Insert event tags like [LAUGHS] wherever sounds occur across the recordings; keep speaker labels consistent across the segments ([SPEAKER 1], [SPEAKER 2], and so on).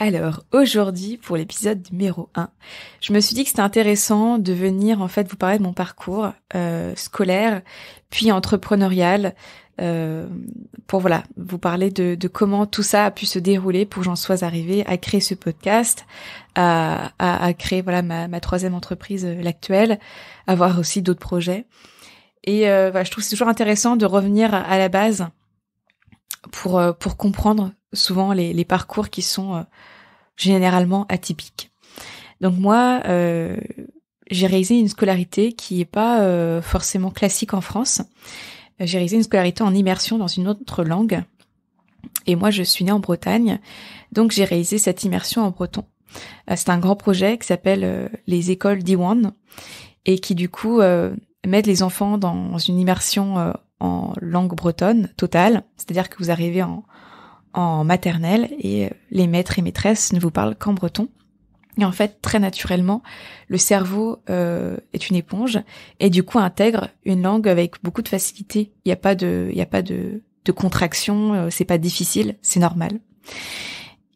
[SPEAKER 1] Alors aujourd'hui, pour l'épisode numéro 1, je me suis dit que c'était intéressant de venir en fait vous parler de mon parcours euh, scolaire, puis entrepreneurial, euh, pour voilà, vous parler de, comment tout ça a pu se dérouler pour j'en sois arrivée à créer ce podcast, à, créer voilà ma, troisième entreprise, euh, l'actuelle, avoir aussi d'autres projets. Et voilà, je trouve c'est toujours intéressant de revenir à la base pour, euh, pour comprendre souvent les, les parcours qui sont euh, généralement atypiques. Donc moi, euh, j'ai réalisé une scolarité qui n'est pas euh, forcément classique en France. J'ai réalisé une scolarité en immersion dans une autre langue. Et moi, je suis née en Bretagne, donc j'ai réalisé cette immersion en breton. C'est un grand projet qui s'appelle les écoles d'Iwan et qui du coup mettent les enfants dans une immersion en langue bretonne totale, c'est-à-dire que vous arrivez en, en maternelle et euh, les maîtres et maîtresses ne vous parlent qu'en breton. Et en fait, très naturellement, le cerveau euh, est une éponge et du coup intègre une langue avec beaucoup de facilité. Il n'y a pas de, il y a pas de, de contraction, euh, c'est pas difficile, c'est normal.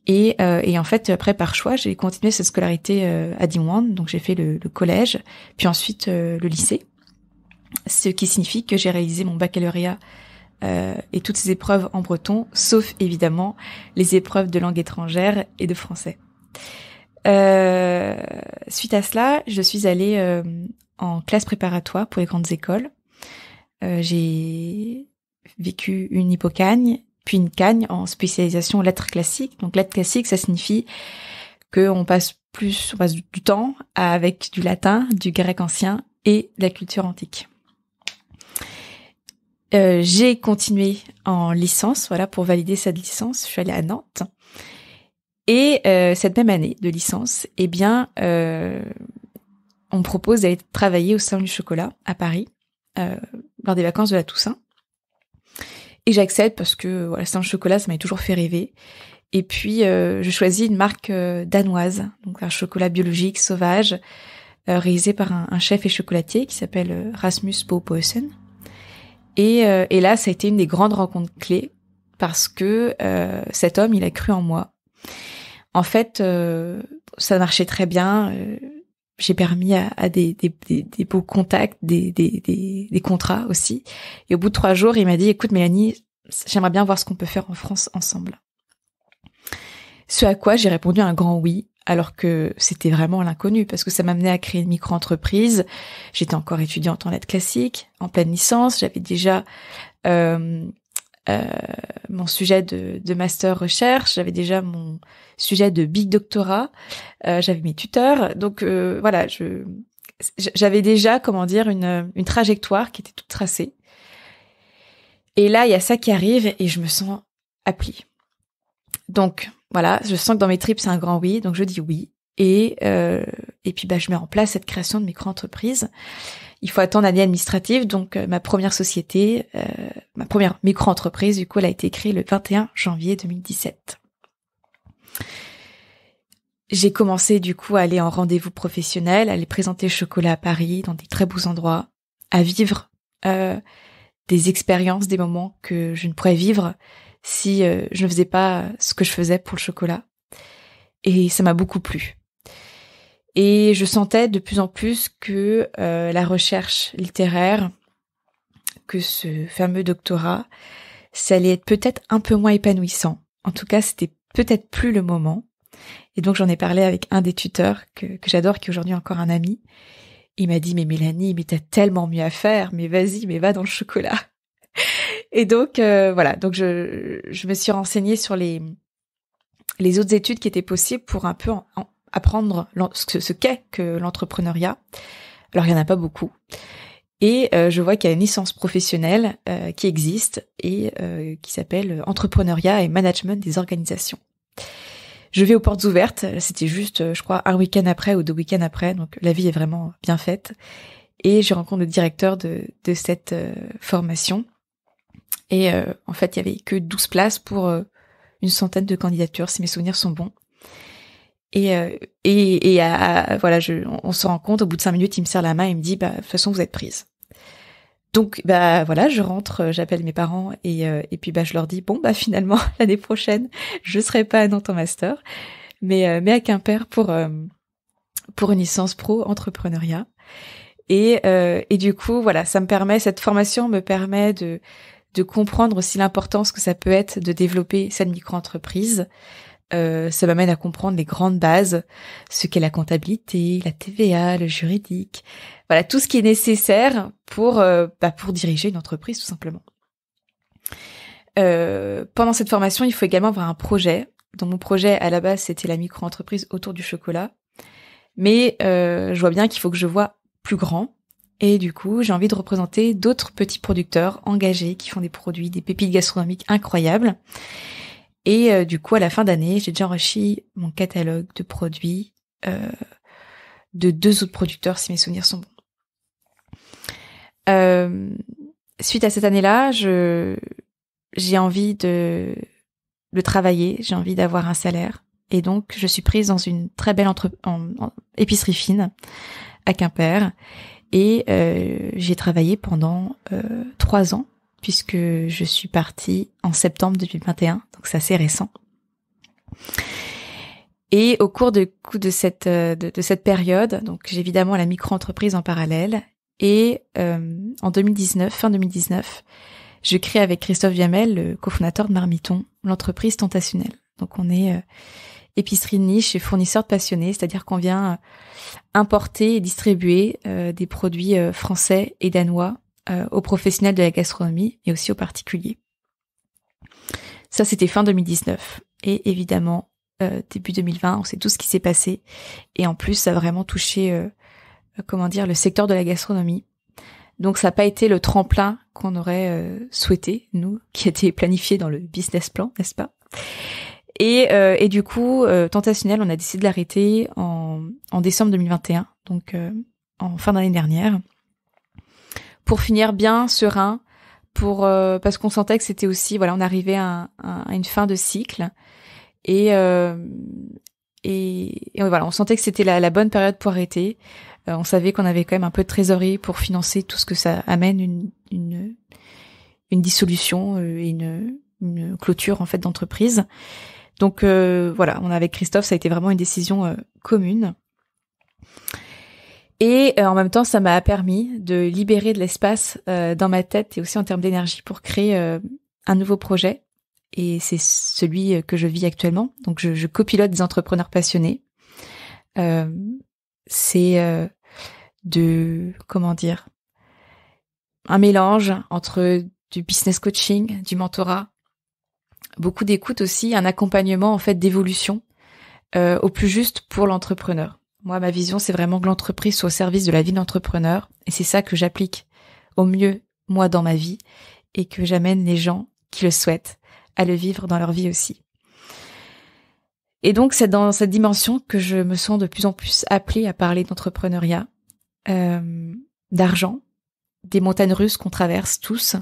[SPEAKER 1] Et, en fait, après par choix, j'ai continué cette scolarité à Dinan, donc j'ai fait le, collège, puis ensuite le lycée ce qui signifie que j'ai réalisé mon baccalauréat euh, et toutes ces épreuves en breton, sauf évidemment les épreuves de langue étrangère et de français. Euh, suite à cela, je suis allée euh, en classe préparatoire pour les grandes écoles. j'ai vécu une hippocagne, puis une cagne en spécialisation lettres classiques. Donc lettres classiques, ça signifie qu'on passe plus, on passe du temps avec du latin, du grec ancien et de la culture antique. Euh, j'ai continué en licence, voilà, pour valider cette licence, je suis allée à Nantes. Et euh, cette même année de licence, eh bien, euh, on me propose d'aller travailler au sein du Chocolat à Paris lors des vacances de la Toussaint. Et j'accepte parce que voilà, le Salon du Chocolat, ça m'avait toujours fait rêver. Et puis, je choisis une marque danoise, donc un chocolat biologique, sauvage, réalisé par un, chef et chocolatier qui s'appelle Rasmus Bo euh, et, là, ça a été une des grandes rencontres clés parce que euh, cet homme, il a cru en moi. En fait, euh, ça marchait très bien. J'ai permis à, des, des, beaux contacts, des, des, contrats aussi. Et au bout de trois jours, il m'a dit, écoute Mélanie, j'aimerais bien voir ce qu'on peut faire en France ensemble. Ce à quoi j'ai répondu un grand oui alors que c'était vraiment l'inconnu parce que ça m'amenait à créer une micro-entreprise. J'étais encore étudiante en lettres classiques, en pleine licence, j'avais déjà euh, euh, mon sujet de, master recherche, j'avais déjà mon sujet de big doctorat, euh, j'avais mes tuteurs, donc voilà, j'avais déjà comment dire une, une trajectoire qui était toute tracée. Et là, il y a ça qui arrive et je me sens appli. Donc voilà, je sens que dans mes tripes c'est un grand oui, donc je dis oui. Et euh, puis bah, je mets en place cette création de micro-entreprise. Il faut attendre l'année administrative, donc euh, ma première société, euh, ma première micro-entreprise, du coup, elle a été créée le 21 janvier 2017. J'ai commencé du coup à aller en rendez-vous professionnel, à aller présenter chocolat à Paris, dans des très beaux endroits, à vivre des expériences, des moments que je ne pourrais vivre si euh, je ne faisais pas ce que je faisais pour le chocolat. Et ça m'a beaucoup plu. Et je sentais de plus en plus que euh, la recherche littéraire, que ce fameux doctorat, ça allait être peut-être un peu moins épanouissant. En tout cas, c'était peut-être plus le moment. Et donc j'en ai parlé avec un des tuteurs que, que j'adore, qui est aujourd'hui encore un ami. Il m'a dit, mais Mélanie, mais t'as tellement mieux à faire, mais vas-y, mais va dans le chocolat. Et donc euh, voilà, donc je, je me suis renseignée sur les les autres études qui étaient possibles pour un peu apprendre ce, qu'est que l'entrepreneuriat. Alors il y en a pas beaucoup. Et euh, je vois qu'il y a une licence professionnelle euh, qui existe et qui s'appelle Entrepreneuriat et Management des organisations. Je vais aux portes ouvertes, c'était juste, je crois, un week-end après ou deux week-ends après, donc la vie est vraiment bien faite. Et je rencontre le directeur de, de cette formation et euh, en fait, il y avait que 12 places pour euh, une centaine de candidatures, si mes souvenirs sont bons. Et, euh, et, et voilà, je, on, se rend compte, au bout de cinq minutes, il me serre la main et me dit, bah, de toute façon, vous êtes prise. Donc, bah voilà, je rentre, j'appelle mes parents et, et puis bah je leur dis, bon, bah finalement, [LAUGHS] l'année prochaine, je serai pas à Nantes master, mais, mais à Quimper pour, pour une licence pro entrepreneuriat. Et, et, du coup, voilà, ça me permet, cette formation me permet de de comprendre aussi l'importance que ça peut être de développer cette micro-entreprise. Euh, ça m'amène à comprendre les grandes bases, ce qu'est la comptabilité, la TVA, le juridique, voilà tout ce qui est nécessaire pour euh, bah, pour diriger une entreprise tout simplement. Euh, pendant cette formation, il faut également avoir un projet. Donc mon projet à la base c'était la micro-entreprise autour du chocolat, mais je vois bien qu'il faut que je vois plus grand. Et du coup, j'ai envie de représenter d'autres petits producteurs engagés qui font des produits, des pépites gastronomiques incroyables. Et euh, du coup, à la fin d'année, j'ai déjà enrichi mon catalogue de produits euh, de deux autres producteurs, si mes souvenirs sont bons. Euh, suite à cette année-là, j'ai envie de le travailler, j'ai envie d'avoir un salaire, et donc je suis prise dans une très belle épicerie fine à Quimper et euh, j'ai travaillé pendant euh, trois ans, puisque je suis partie en septembre 2021, donc c'est assez récent. Et au cours euh, de, cette, période, donc j'ai évidemment la micro-entreprise en parallèle, et en 2019, fin 2019, je crée avec Christophe Viamel, le cofondateur de Marmiton, l'entreprise Tentationnelle. Donc on est épicerie de niche et fournisseur de passionnés, c'est-à-dire qu'on vient euh, importer et distribuer euh, des produits euh, français et danois aux professionnels de la gastronomie et aussi aux particuliers. Ça, c'était fin 2019. Et évidemment, début 2020, on sait tout ce qui s'est passé. Et en plus, ça a vraiment touché, comment dire, le secteur de la gastronomie. Donc, ça n'a pas été le tremplin qu'on aurait souhaité, nous, qui a été planifié dans le business plan, n'est-ce pas euh, et, du coup, euh, Tentationnel, on a décidé de l'arrêter en, décembre 2021, donc euh, en fin d'année dernière, pour finir bien serein, parce qu'on sentait que c'était aussi, voilà, on arrivait à, une fin de cycle. Et, voilà, on sentait que c'était la, bonne période pour arrêter. on savait qu'on avait quand même un peu de trésorerie pour financer tout ce que ça amène, une, dissolution et une, clôture en fait d'entreprise. Donc euh, voilà, on a avec Christophe, ça a été vraiment une décision euh, commune. Et euh, en même temps, ça m'a permis de libérer de l'espace dans ma tête et aussi en termes d'énergie pour créer un nouveau projet. Et c'est celui que je vis actuellement. Donc je copilote des entrepreneurs passionnés. c'est de comment dire un mélange entre du business coaching, du mentorat, beaucoup d'écoute aussi, un accompagnement en fait d'évolution euh, au plus juste pour l'entrepreneur. Moi, ma vision, c'est vraiment que l'entreprise soit au service de la vie d'entrepreneur. et c'est ça que j'applique au mieux moi dans ma vie, et que j'amène les gens qui le souhaitent à le vivre dans leur vie aussi. Et donc, c'est dans cette dimension que je me sens de plus en plus appelée à parler d'entrepreneuriat, euh, d'argent, des montagnes russes qu'on traverse tous,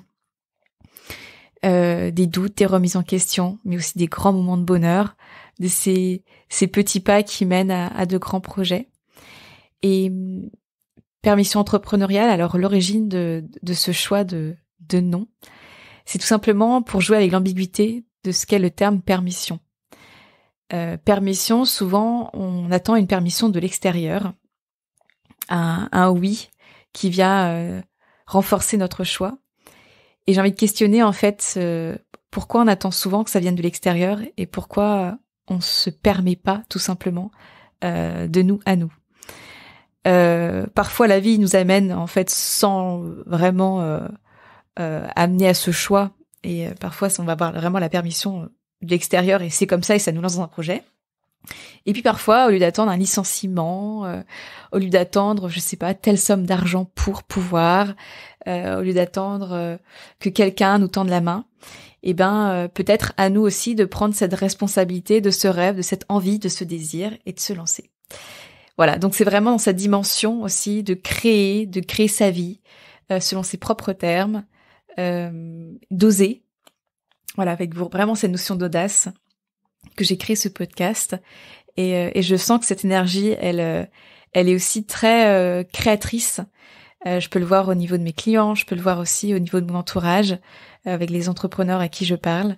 [SPEAKER 1] euh, des doutes, et remises en question, mais aussi des grands moments de bonheur, de ces, petits pas qui mènent à, de grands projets. Et mm, permission entrepreneuriale, alors l'origine de, ce choix de, de nom, c'est tout simplement pour jouer avec l'ambiguïté de ce qu'est le terme permission. Euh, permission, souvent, on attend une permission de l'extérieur, un, oui qui vient euh, renforcer notre choix. Et j'ai envie de questionner en fait pourquoi on attend souvent que ça vienne de l'extérieur et pourquoi on se permet pas tout simplement euh, de nous à nous. Euh, parfois la vie nous amène en fait sans vraiment euh, amener à ce choix et parfois on va avoir vraiment la permission de l'extérieur et c'est comme ça et ça nous lance dans un projet. Et puis parfois, au lieu d'attendre un licenciement, au lieu d'attendre, je sais pas, telle somme d'argent pour pouvoir, euh, au lieu d'attendre euh, que quelqu'un nous tende la main, et eh ben euh, peut-être à nous aussi de prendre cette responsabilité de ce rêve, de cette envie, de ce désir et de se lancer. Voilà, donc c'est vraiment dans sa dimension aussi de créer, de créer sa vie selon ses propres termes, d'oser. Voilà, avec vraiment cette notion d'audace que j'ai créé ce podcast et, et, je sens que cette énergie, elle, elle est aussi très créatrice euh, je peux le voir au niveau de mes clients, je peux le voir aussi au niveau de mon entourage, euh, avec les entrepreneurs à qui je parle.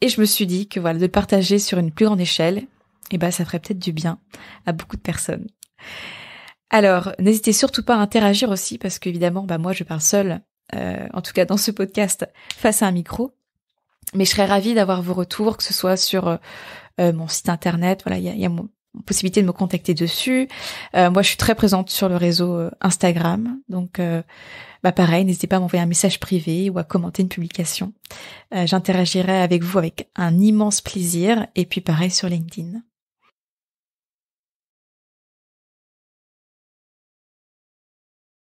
[SPEAKER 1] Et je me suis dit que voilà, de partager sur une plus grande échelle, et eh ben, ça ferait peut-être du bien à beaucoup de personnes. Alors, n'hésitez surtout pas à interagir aussi, parce qu'évidemment, bah, moi, je parle seule, euh, en tout cas dans ce podcast, face à un micro. Mais je serais ravie d'avoir vos retours, que ce soit sur mon site internet, voilà, il y a, y a mon, possibilité de me contacter dessus. Euh, moi, je suis très présente sur le réseau euh, Instagram, donc euh, bah pareil, n'hésitez pas à m'envoyer un message privé ou à commenter une publication. J'interagirai avec vous avec un immense plaisir, et puis pareil sur LinkedIn.